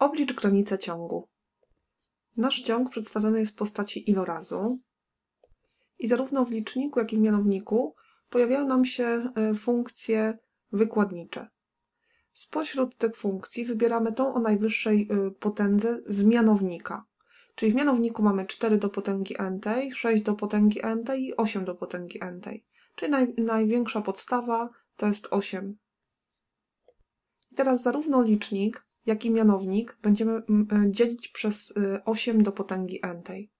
Oblicz granicę ciągu. Nasz ciąg przedstawiony jest w postaci ilorazu i zarówno w liczniku, jak i w mianowniku pojawiają nam się e, funkcje wykładnicze. Spośród tych funkcji wybieramy tą o najwyższej e, potędze z mianownika. Czyli w mianowniku mamy 4 do potęgi n, 6 do potęgi n i 8 do potęgi n. Czyli naj, największa podstawa to jest 8. I teraz zarówno licznik, jak i mianownik będziemy mm, e, dzielić przez 8 y, do potęgi n tej.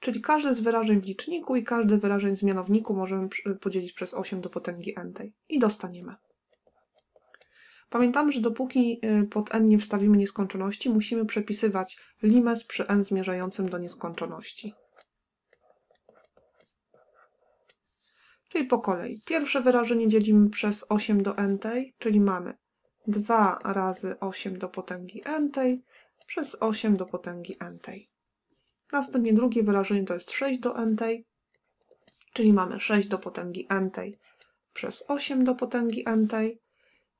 Czyli każde z wyrażeń w liczniku i każde wyrażeń z mianowniku możemy y, podzielić przez 8 do potęgi n tej. I dostaniemy. Pamiętamy, że dopóki y, pod n nie wstawimy nieskończoności, musimy przepisywać limes przy n zmierzającym do nieskończoności. Czyli po kolei. Pierwsze wyrażenie dzielimy przez 8 do n tej, czyli mamy 2 razy 8 do potęgi n tej przez 8 do potęgi n. tej. Następnie drugie wyrażenie to jest 6 do n, tej, czyli mamy 6 do potęgi n tej przez 8 do potęgi n. tej.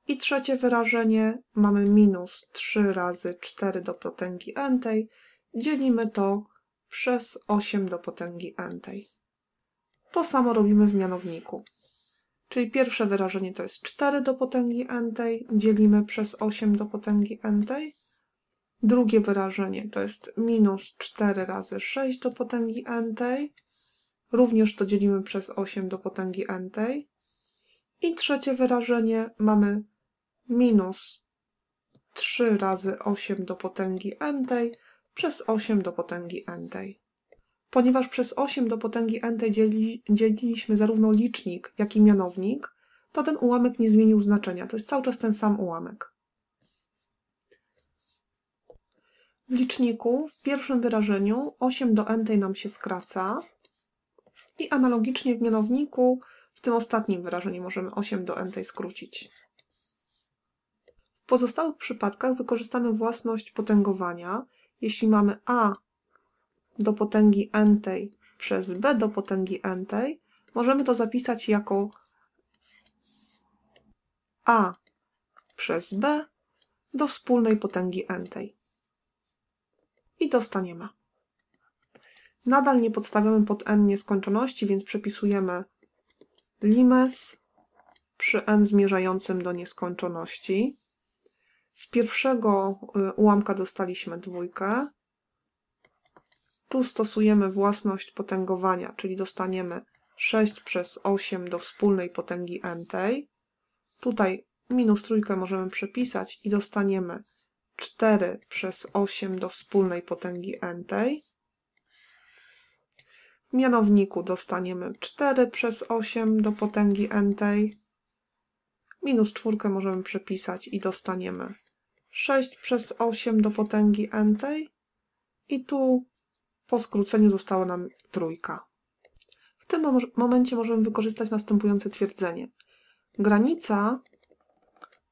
I trzecie wyrażenie mamy minus 3 razy 4 do potęgi n, tej. dzielimy to przez 8 do potęgi n. tej. To samo robimy w mianowniku. Czyli pierwsze wyrażenie to jest 4 do potęgi n tej, dzielimy przez 8 do potęgi n tej. Drugie wyrażenie to jest minus 4 razy 6 do potęgi n tej. Również to dzielimy przez 8 do potęgi n tej. I trzecie wyrażenie mamy minus 3 razy 8 do potęgi n tej przez 8 do potęgi n tej. Ponieważ przez 8 do potęgi n dzieli, dzieliliśmy zarówno licznik, jak i mianownik, to ten ułamek nie zmienił znaczenia. To jest cały czas ten sam ułamek. W liczniku w pierwszym wyrażeniu 8 do n nam się skraca i analogicznie w mianowniku w tym ostatnim wyrażeniu możemy 8 do n skrócić. W pozostałych przypadkach wykorzystamy własność potęgowania. Jeśli mamy a do potęgi entej przez b do potęgi entej, możemy to zapisać jako a przez b do wspólnej potęgi entej. I dostaniemy. Nadal nie podstawiamy pod n nieskończoności, więc przepisujemy limes przy n zmierzającym do nieskończoności. Z pierwszego y, ułamka dostaliśmy dwójkę, tu stosujemy własność potęgowania, czyli dostaniemy 6 przez 8 do wspólnej potęgi n tej. Tutaj minus trójkę możemy przepisać i dostaniemy 4 przez 8 do wspólnej potęgi n tej. W mianowniku dostaniemy 4 przez 8 do potęgi n tej. Minus czwórkę możemy przepisać i dostaniemy 6 przez 8 do potęgi n tej. I tu po skróceniu została nam trójka. W tym mom momencie możemy wykorzystać następujące twierdzenie. Granica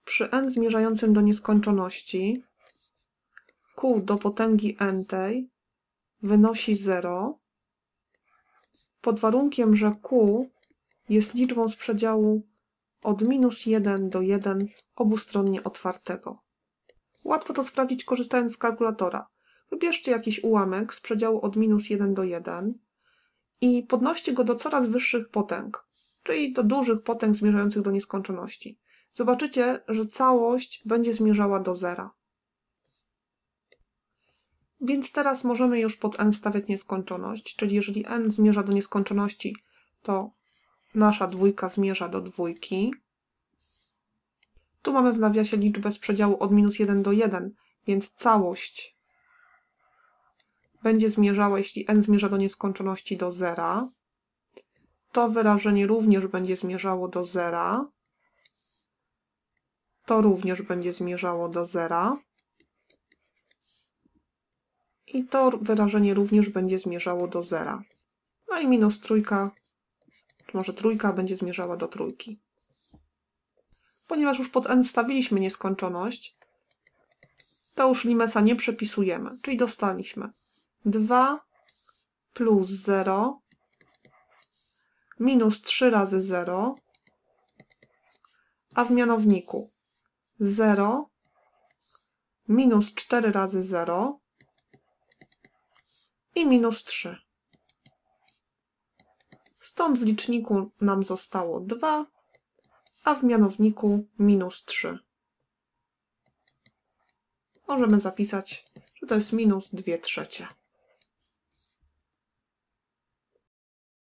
przy n zmierzającym do nieskończoności q do potęgi n tej wynosi 0 pod warunkiem, że q jest liczbą z przedziału od minus 1 do 1 obustronnie otwartego. Łatwo to sprawdzić korzystając z kalkulatora. Wybierzcie jakiś ułamek z przedziału od minus 1 do 1 i podnoście go do coraz wyższych potęg, czyli do dużych potęg zmierzających do nieskończoności. Zobaczycie, że całość będzie zmierzała do zera. Więc teraz możemy już pod n wstawiać nieskończoność, czyli jeżeli n zmierza do nieskończoności, to nasza dwójka zmierza do dwójki. Tu mamy w nawiasie liczbę z przedziału od minus 1 do 1, więc całość będzie zmierzała, jeśli n zmierza do nieskończoności do zera, to wyrażenie również będzie zmierzało do zera, to również będzie zmierzało do zera i to wyrażenie również będzie zmierzało do zera. No i minus trójka, czy może trójka będzie zmierzała do trójki. Ponieważ już pod n wstawiliśmy nieskończoność, to już limesa nie przepisujemy, czyli dostaliśmy 2 plus 0 minus 3 razy 0, a w mianowniku 0 minus 4 razy 0 i minus 3. Stąd w liczniku nam zostało 2, a w mianowniku minus 3. Możemy zapisać, że to jest minus 2 trzecie.